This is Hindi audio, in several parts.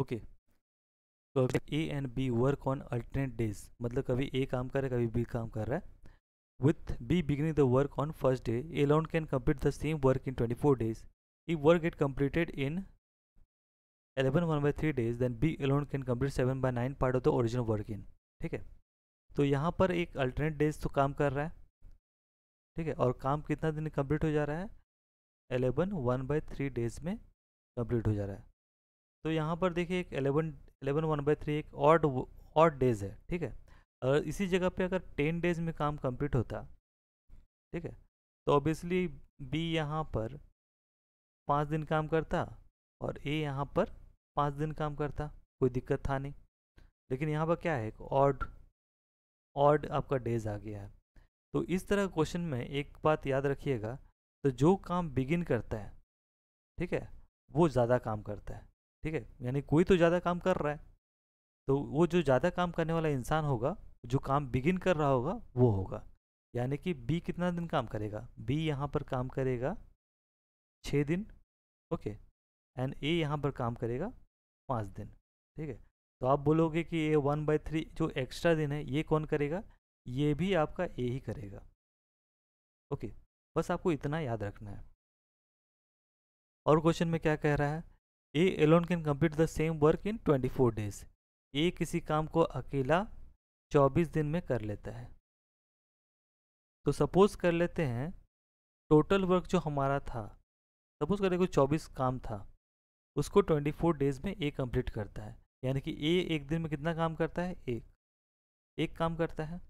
ओके तो अगर A and B work on alternate days मतलब कभी ए काम कर रहा है कभी बी काम कर रहा है with B beginning the work on first day A alone can complete the same work in twenty four days if work get completed in eleven one by three days then B alone can complete seven by nine part of the original work in ठीक है तो यहाँ पर एक अल्टरनेट डेज तो काम कर रहा है ठीक है और काम कितना दिन कम्प्लीट हो जा रहा है eleven one by three days में कम्प्लीट हो जा रहा है तो यहाँ पर देखिए एक eleven eleven one by three एक ऑड ऑड डेज है ठीक है और इसी जगह पे अगर टेन डेज में काम कंप्लीट होता ठीक है तो ऑब्वियसली बी यहाँ पर पाँच दिन काम करता और ए यहाँ पर पाँच दिन काम करता कोई दिक्कत था नहीं लेकिन यहाँ पर क्या है एक ऑड ऑड आपका डेज आ गया है तो इस तरह क्वेश्चन में एक बात याद रखिएगा तो जो काम बिगिन करता है ठीक है वो ज़्यादा काम करता है ठीक है यानी कोई तो ज़्यादा काम कर रहा है तो वो जो ज़्यादा काम करने वाला इंसान होगा जो काम बिगिन कर रहा होगा वो होगा यानी कि बी कितना दिन काम करेगा बी यहाँ पर काम करेगा छः दिन ओके एंड ए यहाँ पर काम करेगा पाँच दिन ठीक है तो आप बोलोगे कि ए वन बाई थ्री जो एक्स्ट्रा दिन है ये कौन करेगा ये भी आपका ए ही करेगा ओके बस आपको इतना याद रखना है और क्वेश्चन में क्या कह रहा है A alone can complete the same work in twenty four days A किसी काम को अकेला चौबीस दिन में कर लेता है तो सपोज कर लेते हैं टोटल वर्क जो हमारा था सपोज करें कोई चौबीस काम था उसको ट्वेंटी फोर डेज में ए कम्प्लीट करता है यानी कि ए एक दिन में कितना काम करता है एक एक काम करता है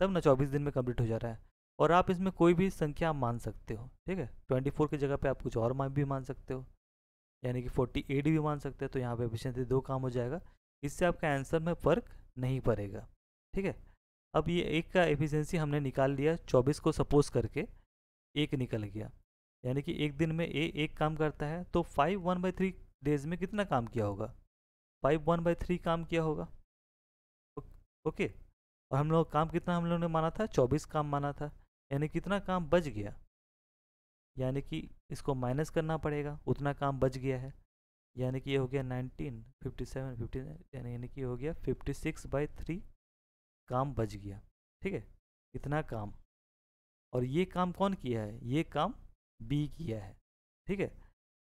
तब ना चौबीस दिन में कम्प्लीट हो जा रहा है और आप इसमें कोई भी संख्या मान सकते हो ठीक है ट्वेंटी फोर की जगह पे आप कुछ और मान भी मान सकते हो यानी कि फोर्टी एट भी मान सकते हैं तो यहाँ पे एफिशिएंसी दो काम हो जाएगा इससे आपका आंसर में फ़र्क नहीं पड़ेगा ठीक है अब ये एक का एफिशिएंसी हमने निकाल लिया चौबीस को सपोज करके एक निकल गया यानी कि एक दिन में ए एक काम करता है तो five one by three days में कितना काम किया होगा फाइव वन बाई थ्री काम किया होगा ओके और हम लोग काम कितना हम लोगों ने माना था चौबीस काम माना था यानी कितना काम बच गया यानी कि इसको माइनस करना पड़ेगा उतना काम बच गया है यानी कि ये हो गया नाइनटीन फिफ्टी सेवन फिफ्टी यानी यानी कि हो गया फिफ्टी सिक्स बाई थ्री काम बच गया ठीक है इतना काम और ये काम कौन किया है ये काम बी किया है ठीक है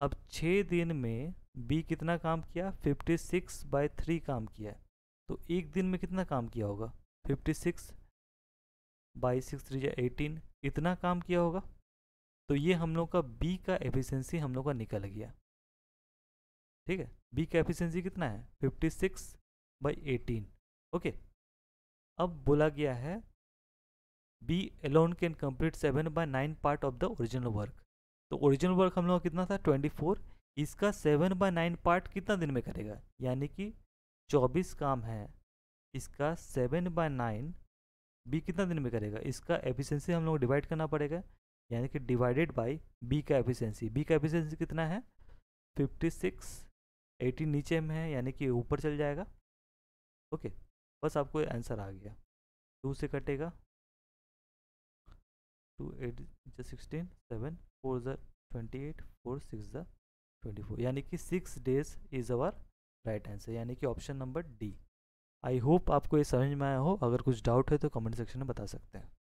अब छः दिन में बी कितना काम किया फिफ्टी सिक्स बाई थ्री काम किया है तो एक दिन में कितना काम किया होगा fifty six by six three eighteen इतना काम किया होगा तो ये हम लोग का बी का एफिशिएंसी हम लोग का निकल गया ठीक है बी का एफिशिएंसी कितना है 56 सिक्स बाई एटीन ओके अब बोला गया है B alone can complete seven by nine part of the original work तो ओरिजिनल वर्क हम लोग कितना था ट्वेंटी फोर इसका सेवन बाय नाइन पार्ट कितना दिन में करेगा यानी कि चौबीस काम है इसका सेवन बाय नाइन बी कितना दिन में करेगा इसका एफिशिएंसी हम लोग डिवाइड करना पड़ेगा यानी कि डिवाइडेड बाई बी का एफिशिएंसी बी का एफिशिएंसी कितना है 56 80 नीचे में है यानी कि ऊपर चल जाएगा ओके बस आपको आंसर आ गया टू से कटेगा two eight sixteen seven four ज़ा ट्वेंटी एट फोर सिक्स ज़ा ट्वेंटी फोर यानी कि six days is our right answer यानी कि option number D I hope आपको ये समझ में आया हो अगर कुछ डाउट है तो कमेंट सेक्शन में बता सकते हैं